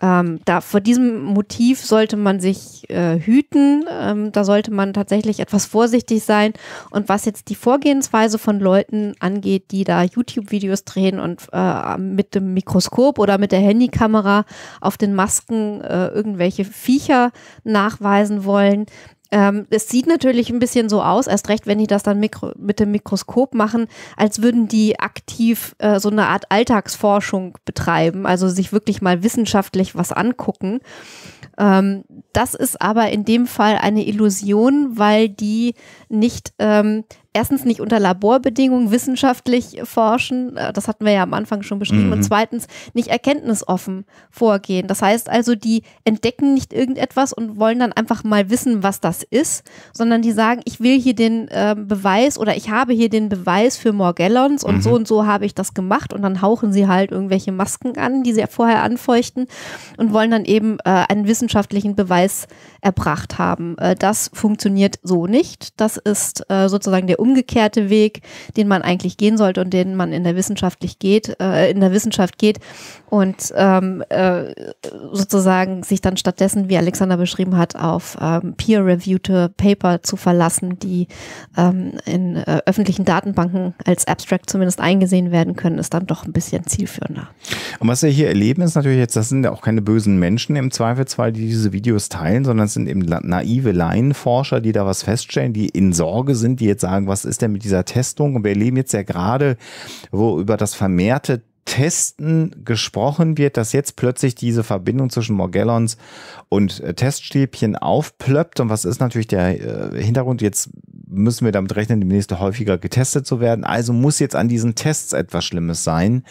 ähm, da vor diesem Motiv sollte man sich äh, hüten. Ähm, da sollte man tatsächlich etwas vorsichtig sein. Und was jetzt die Vorgehensweise von Leuten angeht, die da YouTube-Videos drehen und äh, mit dem Mikroskop oder mit der Handykamera auf den Masken äh, irgendwelche Viecher nachweisen wollen, ähm, es sieht natürlich ein bisschen so aus, erst recht, wenn die das dann Mikro mit dem Mikroskop machen, als würden die aktiv äh, so eine Art Alltagsforschung betreiben, also sich wirklich mal wissenschaftlich was angucken. Ähm, das ist aber in dem Fall eine Illusion, weil die nicht ähm, erstens nicht unter Laborbedingungen wissenschaftlich forschen, äh, das hatten wir ja am Anfang schon beschrieben, mhm. und zweitens nicht erkenntnisoffen vorgehen. Das heißt also, die entdecken nicht irgendetwas und wollen dann einfach mal wissen, was das ist, sondern die sagen, ich will hier den äh, Beweis oder ich habe hier den Beweis für Morgellons und mhm. so und so habe ich das gemacht und dann hauchen sie halt irgendwelche Masken an, die sie vorher anfeuchten und wollen dann eben äh, einen wissenschaftlichen Beweis erbracht haben. Äh, das funktioniert so nicht. Das ist äh, sozusagen der Umgang umgekehrte Weg, den man eigentlich gehen sollte und den man in der wissenschaftlich geht, äh, in der Wissenschaft geht und ähm, äh, sozusagen sich dann stattdessen, wie Alexander beschrieben hat, auf ähm, peer-reviewte Paper zu verlassen, die ähm, in äh, öffentlichen Datenbanken als Abstract zumindest eingesehen werden können, ist dann doch ein bisschen zielführender. Und was wir hier erleben, ist natürlich jetzt, das sind ja auch keine bösen Menschen im Zweifelsfall, die diese Videos teilen, sondern es sind eben naive Laienforscher, die da was feststellen, die in Sorge sind, die jetzt sagen, was ist denn mit dieser Testung? Und wir erleben jetzt ja gerade, wo über das vermehrte Testen gesprochen wird, dass jetzt plötzlich diese Verbindung zwischen Morgellons und äh, Teststäbchen aufplöppt. Und was ist natürlich der äh, Hintergrund? Jetzt müssen wir damit rechnen, demnächst häufiger getestet zu werden. Also muss jetzt an diesen Tests etwas Schlimmes sein.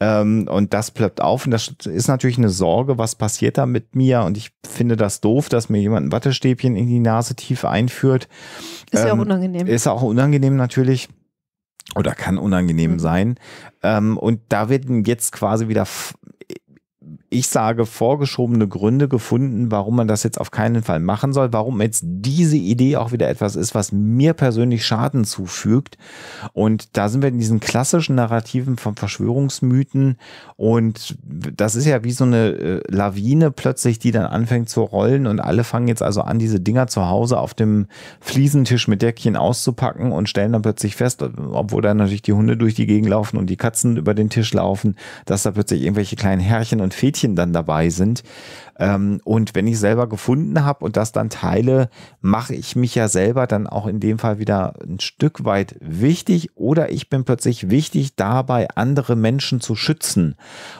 Ähm, und das plöppt auf. Und das ist natürlich eine Sorge, was passiert da mit mir? Und ich finde das doof, dass mir jemand ein Wattestäbchen in die Nase tief einführt. Ist ähm, ja auch ähm, unangenehm. Ist auch unangenehm natürlich oder kann unangenehm mhm. sein. Ähm, und da werden jetzt quasi wieder ich sage, vorgeschobene Gründe gefunden, warum man das jetzt auf keinen Fall machen soll, warum jetzt diese Idee auch wieder etwas ist, was mir persönlich Schaden zufügt. Und da sind wir in diesen klassischen Narrativen von Verschwörungsmythen. Und das ist ja wie so eine äh, Lawine plötzlich, die dann anfängt zu rollen. Und alle fangen jetzt also an, diese Dinger zu Hause auf dem Fliesentisch mit Deckchen auszupacken und stellen dann plötzlich fest, obwohl dann natürlich die Hunde durch die Gegend laufen und die Katzen über den Tisch laufen, dass da plötzlich irgendwelche kleinen Herrchen und Fädchen Spielchen dann dabei sind. Ähm, und wenn ich selber gefunden habe und das dann teile, mache ich mich ja selber dann auch in dem Fall wieder ein Stück weit wichtig oder ich bin plötzlich wichtig dabei, andere Menschen zu schützen.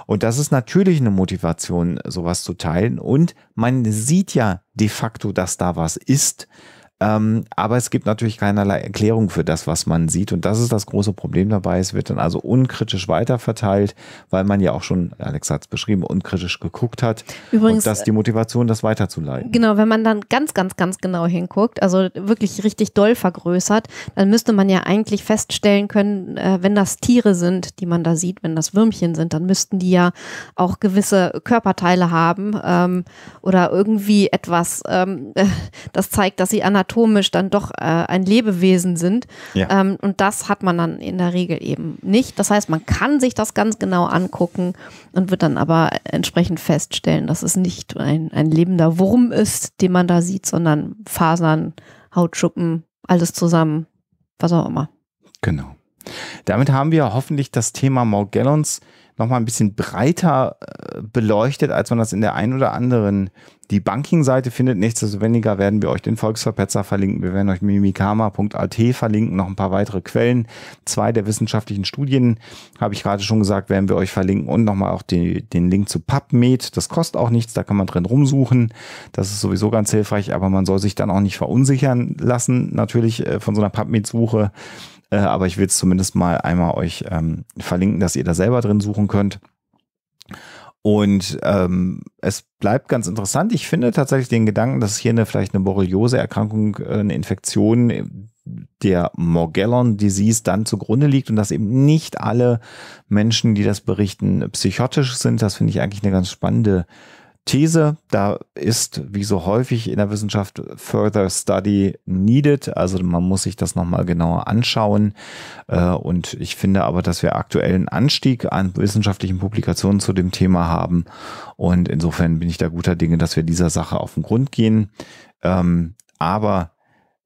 Und das ist natürlich eine Motivation, sowas zu teilen. Und man sieht ja de facto, dass da was ist. Ähm, aber es gibt natürlich keinerlei Erklärung für das, was man sieht. Und das ist das große Problem dabei. Es wird dann also unkritisch weiterverteilt, weil man ja auch schon, Alex hat es beschrieben, unkritisch geguckt hat. Übrigens. Und das ist die Motivation, das weiterzuleiten. Genau, wenn man dann ganz, ganz, ganz genau hinguckt, also wirklich richtig doll vergrößert, dann müsste man ja eigentlich feststellen können, äh, wenn das Tiere sind, die man da sieht, wenn das Würmchen sind, dann müssten die ja auch gewisse Körperteile haben ähm, oder irgendwie etwas, ähm, <laughs> das zeigt, dass sie anatomisch anatomisch dann doch äh, ein Lebewesen sind. Ja. Ähm, und das hat man dann in der Regel eben nicht. Das heißt, man kann sich das ganz genau angucken und wird dann aber entsprechend feststellen, dass es nicht ein, ein lebender Wurm ist, den man da sieht, sondern Fasern, Hautschuppen, alles zusammen, was auch immer. Genau. Damit haben wir hoffentlich das Thema Morgellons nochmal ein bisschen breiter äh, beleuchtet, als man das in der einen oder anderen. Die Banking-Seite findet nichtsdestoweniger, werden wir euch den Volksverpetzer verlinken. Wir werden euch mimikama.at verlinken, noch ein paar weitere Quellen. Zwei der wissenschaftlichen Studien, habe ich gerade schon gesagt, werden wir euch verlinken und nochmal auch die, den Link zu PubMed. Das kostet auch nichts, da kann man drin rumsuchen. Das ist sowieso ganz hilfreich, aber man soll sich dann auch nicht verunsichern lassen, natürlich äh, von so einer PubMed-Suche. Äh, aber ich will es zumindest mal einmal euch ähm, verlinken, dass ihr da selber drin suchen könnt. Und ähm, es bleibt ganz interessant. Ich finde tatsächlich den Gedanken, dass hier eine vielleicht eine Borreliose-Erkrankung, äh, eine Infektion äh, der Morgellon-Disease dann zugrunde liegt und dass eben nicht alle Menschen, die das berichten, psychotisch sind. Das finde ich eigentlich eine ganz spannende These. Da ist, wie so häufig in der Wissenschaft, Further Study needed. Also man muss sich das nochmal genauer anschauen. Äh, und ich finde aber, dass wir aktuell einen Anstieg an wissenschaftlichen Publikationen zu dem Thema haben. Und insofern bin ich da guter Dinge, dass wir dieser Sache auf den Grund gehen. Ähm, aber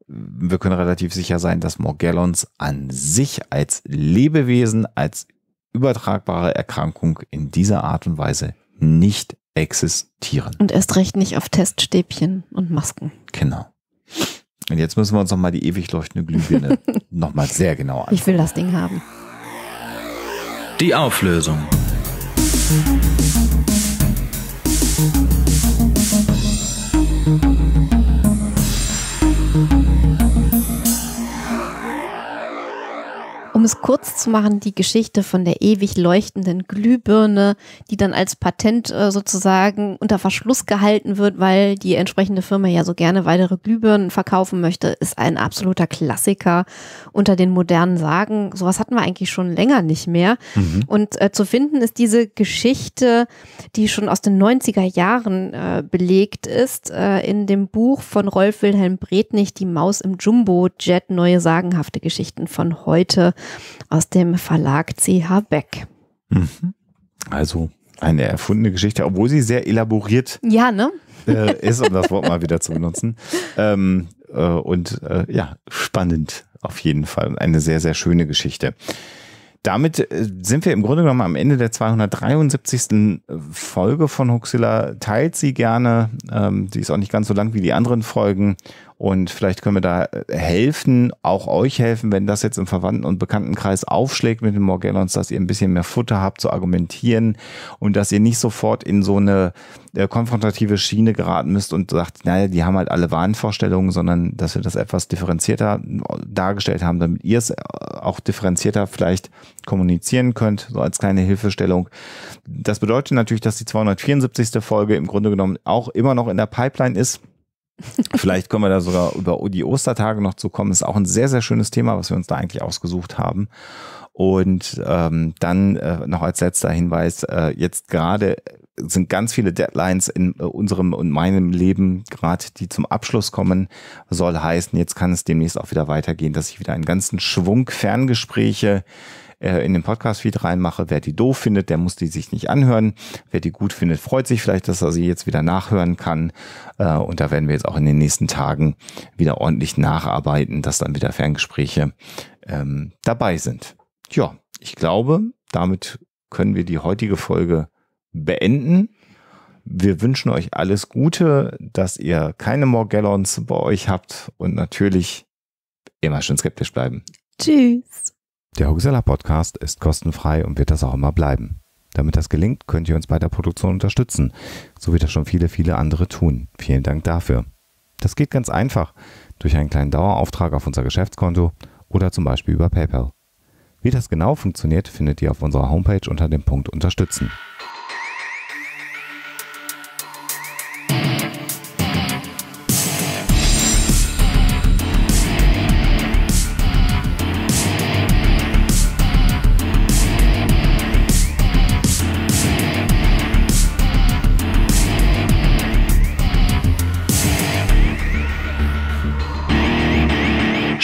wir können relativ sicher sein, dass Morgellons an sich als Lebewesen, als übertragbare Erkrankung in dieser Art und Weise nicht existieren. Und erst recht nicht auf Teststäbchen und Masken. Genau. Und jetzt müssen wir uns nochmal die ewig leuchtende Glühbirne <laughs> nochmal sehr genau anschauen. Ich will das Ding haben. Die Auflösung. es kurz zu machen, die Geschichte von der ewig leuchtenden Glühbirne, die dann als Patent äh, sozusagen unter Verschluss gehalten wird, weil die entsprechende Firma ja so gerne weitere Glühbirnen verkaufen möchte, ist ein absoluter Klassiker unter den modernen Sagen. Sowas hatten wir eigentlich schon länger nicht mehr. Mhm. Und äh, zu finden ist diese Geschichte, die schon aus den 90er Jahren äh, belegt ist, äh, in dem Buch von Rolf Wilhelm Bretnich, Die Maus im Jumbo-Jet, neue sagenhafte Geschichten von heute aus dem Verlag CH Beck. Mhm. Also eine erfundene Geschichte, obwohl sie sehr elaboriert ja, ne? Äh, ist, um das Wort mal wieder zu benutzen. Ähm, äh, und äh, ja, spannend auf jeden Fall. Eine sehr, sehr schöne Geschichte. Damit äh, sind wir im Grunde genommen am Ende der 273. Äh, Folge von Huxilla. Teilt sie gerne. Ähm, die ist auch nicht ganz so lang wie die anderen Folgen. Und vielleicht können wir da äh, helfen, auch euch helfen, wenn das jetzt im Verwandten- und Bekanntenkreis aufschlägt mit den Morgellons, dass ihr ein bisschen mehr Futter habt zu argumentieren und dass ihr nicht sofort in so eine äh, konfrontative Schiene geraten müsst und sagt, naja, die haben halt alle Wahnvorstellungen, sondern dass wir das etwas differenzierter äh, dargestellt haben, damit ihr es äh, auch differenzierter vielleicht kommunizieren könnt, so als kleine Hilfestellung. Das bedeutet natürlich, dass die 274. Folge im Grunde genommen auch immer noch in der Pipeline ist. Vielleicht können wir da sogar über die Ostertage noch zu kommen. ist auch ein sehr, sehr schönes Thema, was wir uns da eigentlich ausgesucht haben. Und ähm, dann äh, noch als letzter Hinweis, äh, jetzt gerade sind ganz viele Deadlines in äh, unserem und meinem Leben gerade, die zum Abschluss kommen, soll heißen, jetzt kann es demnächst auch wieder weitergehen, dass ich wieder einen ganzen Schwung Ferngespräche äh, in den Podcast-Feed reinmache. Wer die doof findet, der muss die sich nicht anhören. Wer die gut findet, freut sich vielleicht, dass er sie jetzt wieder nachhören kann. Äh, und da werden wir jetzt auch in den nächsten Tagen wieder ordentlich nacharbeiten, dass dann wieder Ferngespräche ähm, dabei sind. Ja, ich glaube, damit können wir die heutige Folge beenden. Wir wünschen euch alles Gute, dass ihr keine Morgellons bei euch habt und natürlich immer schön skeptisch bleiben. Tschüss. Der Huxella Podcast ist kostenfrei und wird das auch immer bleiben. Damit das gelingt, könnt ihr uns bei der Produktion unterstützen, so wie das schon viele, viele andere tun. Vielen Dank dafür. Das geht ganz einfach durch einen kleinen Dauerauftrag auf unser Geschäftskonto oder zum Beispiel über PayPal. Wie das genau funktioniert, findet ihr auf unserer Homepage unter dem Punkt Unterstützen.